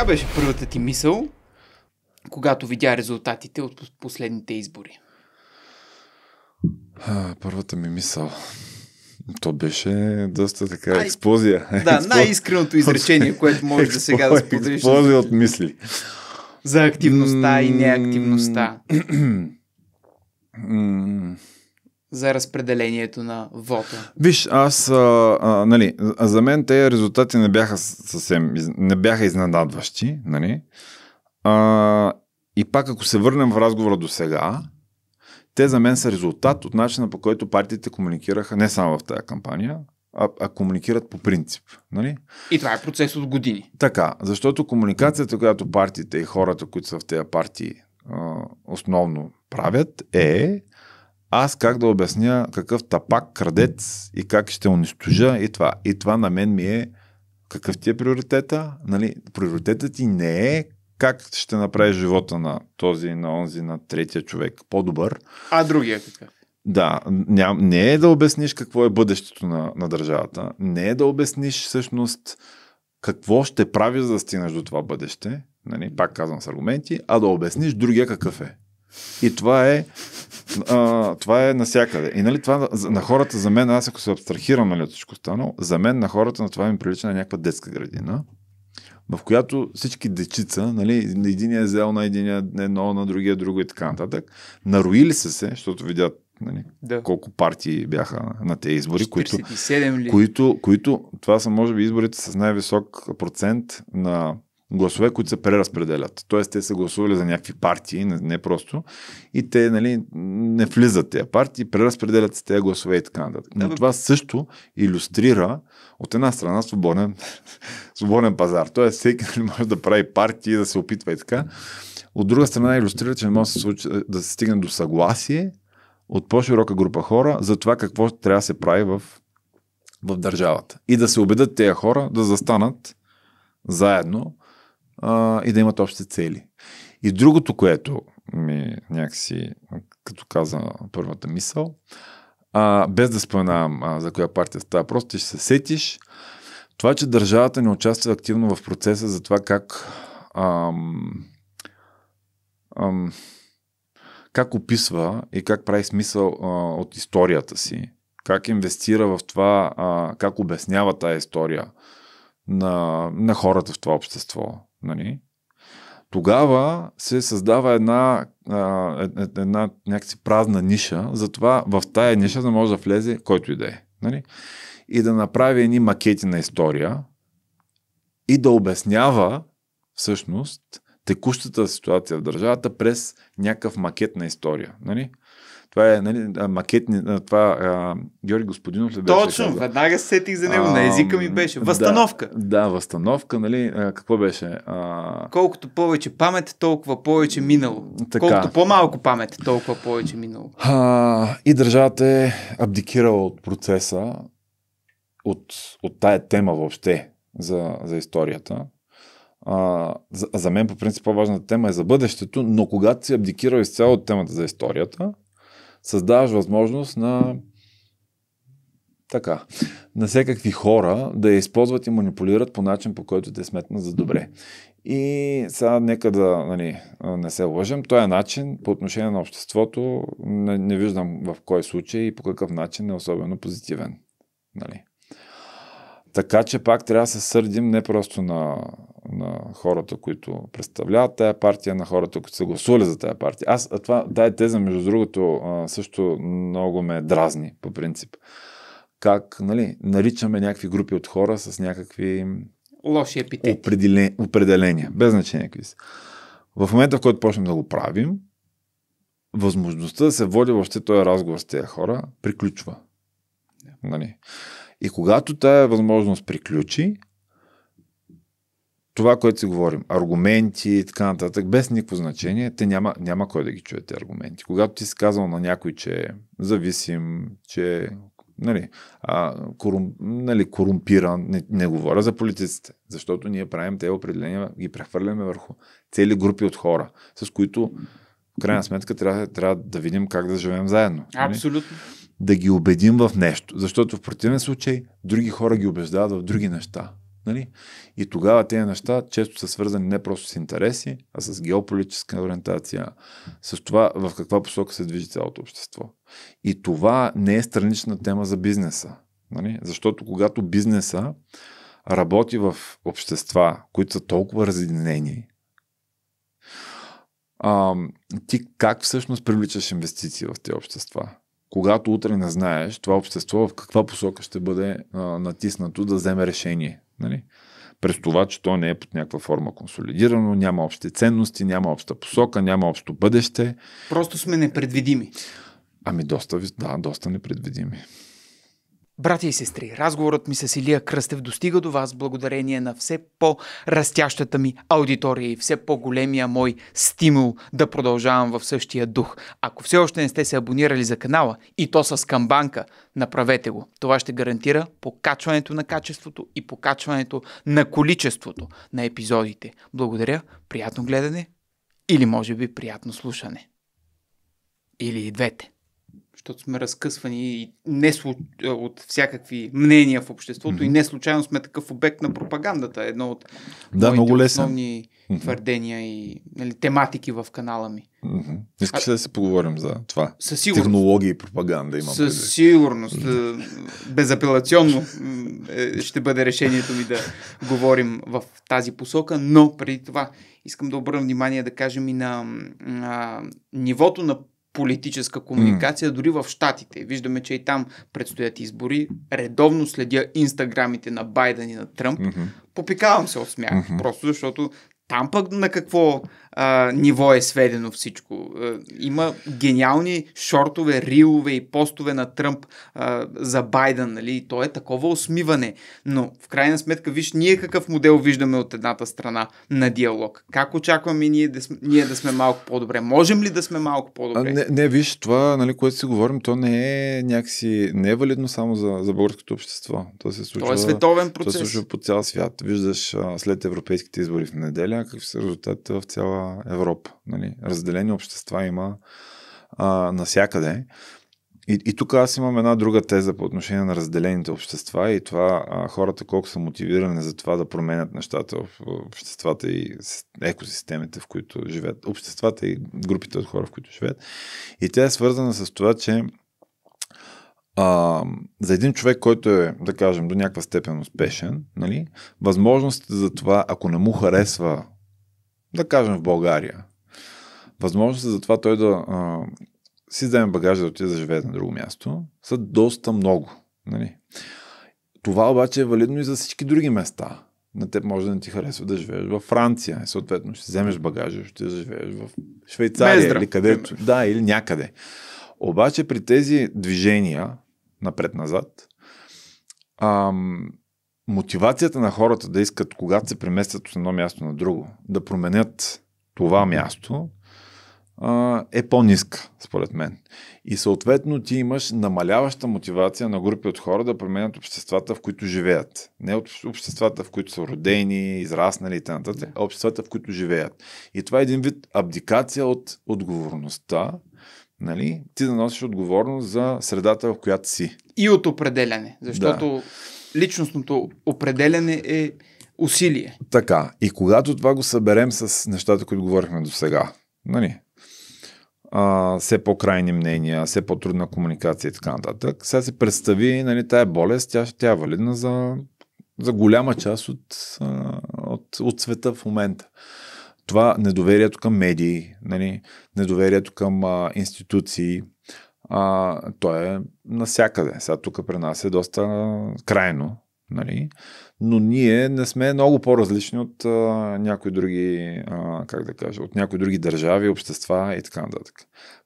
Коя беше първата ти мисъл, когато видя резултатите от последните избори? А, първата ми мисъл. То беше доста така Ай, експлозия. Да, най-искреното изречение, което може да сега да споделиш. Експлозия от мисли. За активността и неактивността. за разпределението на вода? Виж, аз, а, а, нали, за мен тези резултати не бяха съвсем, не бяха изненадващи, нали? А, и пак, ако се върнем в разговора до сега, те за мен са резултат от начина по който партиите комуникираха не само в тази кампания, а, а комуникират по принцип. Нали? И това е процес от години. Така, защото комуникацията, която партиите и хората, които са в тези партии, основно правят, е аз как да обясня какъв тапак, крадец и как ще унищожа и това. И това на мен ми е какъв ти е приоритета. Нали? Приоритетът ти не е как ще направиш живота на този, на онзи, на третия човек по-добър. А другия е така. Да, ням, не е да обясниш какво е бъдещето на, на държавата. Не е да обясниш всъщност какво ще правиш за да стигнеш до това бъдеще. Нали? Пак казвам с аргументи, а да обясниш другия какъв е. И това е а, това е насякъде. И нали това на хората, за мен, аз ако се абстрахирам нали, от всичко останало, за мен на хората на това ми прилича на някаква детска градина, в която всички дечица, нали, единия е взел на единия едно, на другия друго и така нататък, нароили са се, защото видят нали, да. колко партии бяха на тези избори, които, които, които това са може би изборите с най-висок процент на гласове, които се преразпределят. Тоест, те са гласували за някакви партии, не, не просто, и те нали, не влизат тези партии, преразпределят се тези гласове и така нататък. Но да, това също иллюстрира от една страна свободен, свободен пазар. Тоест, всеки нали, може да прави партии, да се опитва и така. От друга страна иллюстрира, че не може да се, случи, да се стигне до съгласие от по-широка група хора за това какво трябва да се прави в, в държавата. И да се убедят тези хора да застанат заедно а, и да имат общи цели. И другото, което ми някакси, като каза първата мисъл, а, без да споменавам а, за коя партия е става, просто ще се сетиш, това, че държавата не участва активно в процеса за това как ам, ам, как описва и как прави смисъл а, от историята си, как инвестира в това, а, как обяснява тази история на, на хората в това общество, Нали? Тогава се създава една, а, е, е, една някакси празна ниша, затова в тая ниша да може да влезе който и да е. Нали? И да направи едни макети на история и да обяснява всъщност текущата ситуация в държавата през някакъв макет на история. Нали? Това е нали, макет, това а, Георги Господинов ли беше? Точно, казал? веднага се сетих за него, а, на езика ми беше. Възстановка. Да, да възстановка, нали, а, какво беше? А... Колкото повече памет, толкова повече минало. Така. Колкото по-малко памет, толкова повече минало. А, и държавата е абдикирала от процеса, от, от тая тема въобще за, за историята. А, за, за мен по принцип по-важната тема е за бъдещето, но когато си абдикирал изцяло от темата за историята, създаваш възможност на така, на всякакви хора да я използват и манипулират по начин, по който те сметнат за добре. И сега нека да нали, не се лъжем. е начин по отношение на обществото не, не виждам в кой случай и по какъв начин е особено позитивен. Нали? Така че пак трябва да се сърдим не просто на, на хората, които представляват тая партия, на хората, които са гласували за тая партия. Аз а това, тая теза, между другото, също много ме дразни по принцип. Как, нали, наричаме някакви групи от хора с някакви лоши епитети. Определен, определения, без значение какви са. В момента, в който почнем да го правим, възможността да се води въобще този разговор с тези хора приключва. Yeah. Нали? И когато тая възможност приключи, това, което си говорим, аргументи и така нататък, без никакво значение, те няма, няма кой да ги чуе тези аргументи. Когато ти си казал на някой, че е зависим, че е нали, а, корум, нали, корумпиран, не, не говоря за политиците, защото ние правим тези определения, ги прехвърляме върху цели групи от хора, с които в крайна сметка трябва, трябва да видим как да живеем заедно. Нали? Абсолютно. Нали? да ги убедим в нещо. Защото в противен случай други хора ги убеждават в други неща. Нали? И тогава тези неща често са свързани не просто с интереси, а с геополитическа ориентация, с това в каква посока се движи цялото общество. И това не е странична тема за бизнеса. Нали? Защото когато бизнеса работи в общества, които са толкова разединени, а, ти как всъщност привличаш инвестиции в тези общества? когато утре не знаеш това общество в каква посока ще бъде а, натиснато да вземе решение. Нали? През това, че то не е под някаква форма консолидирано, няма общи ценности, няма обща посока, няма общо бъдеще. Просто сме непредвидими. Ами доста, да, доста непредвидими. Брати и сестри, разговорът ми с Илия Кръстев достига до вас благодарение на все по-растящата ми аудитория и все по-големия мой стимул да продължавам в същия дух. Ако все още не сте се абонирали за канала и то с камбанка, направете го. Това ще гарантира покачването на качеството и покачването на количеството на епизодите. Благодаря, приятно гледане или може би приятно слушане. Или и двете защото сме разкъсвани и не слу... от всякакви мнения в обществото mm-hmm. и не случайно сме такъв обект на пропагандата. Едно от да, много основни mm-hmm. твърдения и нали, тематики в канала ми. Mm-hmm. Искаш ли да се поговорим за това? Със сигурност. Технология и пропаганда имам Със сигурност. Mm-hmm. Безапелационно е, ще бъде решението ми да говорим в тази посока, но преди това искам да обърна внимание да кажем и на, на нивото на политическа комуникация, mm. дори в Штатите. Виждаме, че и там предстоят избори. Редовно следя инстаграмите на Байден и на Тръмп. Mm-hmm. Попикавам се от смях, mm-hmm. просто защото там пък на какво а, ниво е сведено всичко. А, има гениални шортове, рилове и постове на Тръмп а, за Байден, нали? то е такова усмиване. Но в крайна сметка, виж, ние какъв модел виждаме от едната страна на диалог. Как очакваме ние да, сме, ние да сме малко по-добре? Можем ли да сме малко по-добре? А, не, не, виж, това, нали, което си говорим, то не е някакси, не е валидно само за, за българското общество. То се случва. То е световен процес. То се случва по цял свят. Виждаш а, след европейските избори в неделя, видя какви са резултатите в цяла Европа. Нали? Разделени общества има а, навсякъде. И, и тук аз имам една друга теза по отношение на разделените общества и това а, хората колко са мотивирани за това да променят нещата в обществата и екосистемите, в които живеят, обществата и групите от хора, в които живеят. И тя е свързана с това, че а, за един човек, който е, да кажем, до някаква степен успешен, нали, възможностите за това, ако не му харесва, да кажем в България, възможностите за това той да а, си вземе багажа да отиде да живее на друго място, са доста много. Нали. Това обаче е валидно и за всички други места. На теб може да не ти харесва да живееш във Франция. Съответно, ще вземеш багажа, ще живееш в Швейцария Мездра, или където. Да, или някъде. Обаче при тези движения, напред-назад. мотивацията на хората да искат, когато се преместят от едно място на друго, да променят това място, а, е по-ниска, според мен. И съответно ти имаш намаляваща мотивация на групи от хора да променят обществата, в които живеят. Не от обществата, в които са родени, израснали и т.н., а обществата, в които живеят. И това е един вид абдикация от отговорността нали, ти да носиш отговорност за средата, в която си. И от определяне, защото да. личностното определяне е усилие. Така, и когато това го съберем с нещата, които говорихме до сега, нали, а, все по-крайни мнения, все по-трудна комуникация и така нататък, сега се представи нали, тая болест, тя, тя е валидна за, за голяма част от, от, от света в момента това недоверието към медии, нали, недоверието към а, институции, а, то е насякъде. Сега тук при нас е доста а, крайно, нали, но ние не сме много по-различни от а, някои други, а, как да кажа, от някои други държави, общества и така нататък.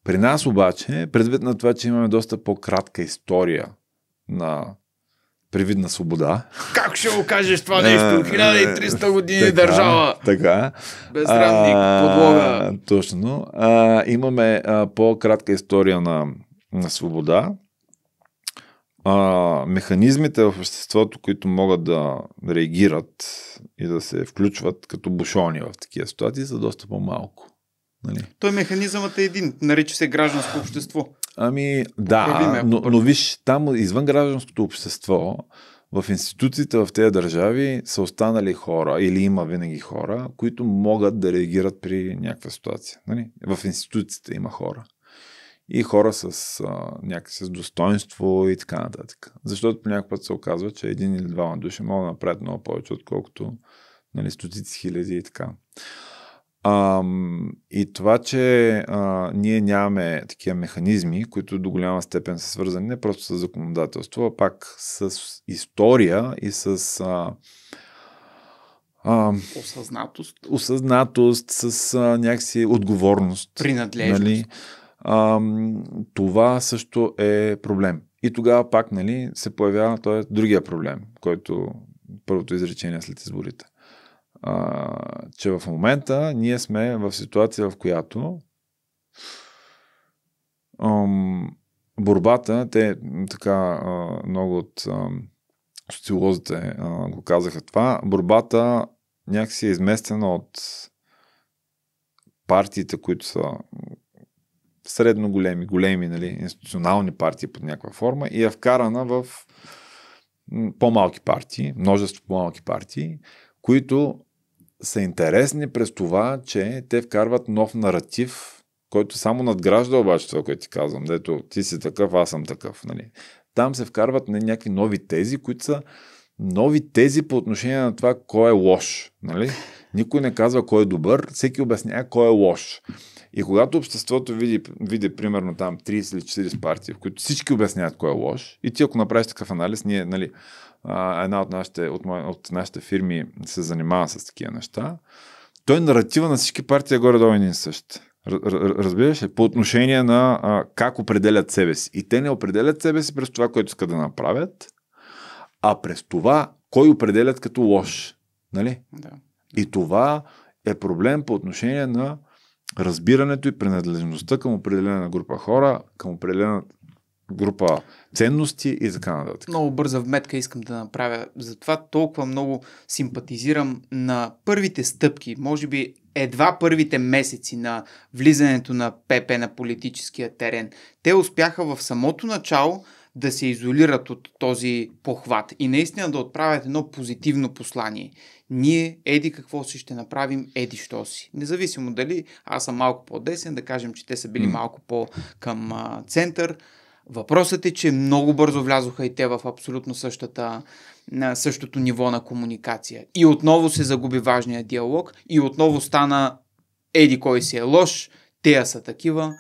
При нас обаче, предвид на това, че имаме доста по-кратка история на привидна свобода. Как ще го кажеш това нещо? 1300 е, години така, държава. Така. Без подлога. Точно. А, имаме а, по-кратка история на, на свобода. А, механизмите в обществото, които могат да реагират и да се включват като бушони в такива ситуации, са доста по-малко. Нали? Той механизъмът е един. Нарича се гражданско общество. Ами, ами, да, но, но виж, там извън гражданското общество, в институциите в тези държави са останали хора, или има винаги хора, които могат да реагират при някаква ситуация. Нали? В институциите има хора. И хора с, а, някакси, с достоинство и така нататък. Защото по някакъв път се оказва, че един или двама души могат да направят много повече, отколкото нали, стотици хиляди и така. А, и това, че а, ние нямаме такива механизми, които до голяма степен са свързани не просто с законодателство, а пак с история и с. А, а, осъзнатост. Осъзнатост, с а, някакси отговорност. Принадлежност. Нали? А, това също е проблем. И тогава пак нали, се появява т.е. другия проблем, който първото изречение след изборите а, че в момента ние сме в ситуация, в която ам, борбата, те така а, много от а, социолозите а, го казаха това, борбата някакси е изместена от партиите, които са средно големи, големи, нали, институционални партии под някаква форма и е вкарана в по-малки партии, множество по-малки партии, които са интересни през това, че те вкарват нов наратив, който само надгражда обаче това, което ти казвам. Дето ти си такъв, аз съм такъв. Нали? Там се вкарват не, нали, някакви нови тези, които са нови тези по отношение на това кой е лош. Нали? Никой не казва кой е добър, всеки обяснява кой е лош. И когато обществото види, види примерно там 30 или 40 партии, в които всички обясняват кой е лош, и ти ако направиш такъв анализ, ние, нали, а, една от нашите, от, от нашите фирми се занимава с такива неща, той наратива на всички партии горе-долу един същ. Разбираш ли? По отношение на а, как определят себе си. И те не определят себе си през това, което искат да направят, а през това, кой определят като лош. Нали? Да. И това е проблем по отношение на разбирането и принадлежността към определена група хора, към определена група ценности и така нататък. Много бърза вметка искам да направя. Затова толкова много симпатизирам на първите стъпки, може би едва първите месеци на влизането на ПП на политическия терен. Те успяха в самото начало да се изолират от този похват и наистина да отправят едно позитивно послание. Ние, еди какво си ще направим, еди що си. Независимо дали аз съм малко по-десен, да кажем, че те са били малко по-към център, Въпросът е, че много бързо влязоха и те в абсолютно същата, на същото ниво на комуникация. И отново се загуби важния диалог и отново стана еди кой си е лош, тея са такива.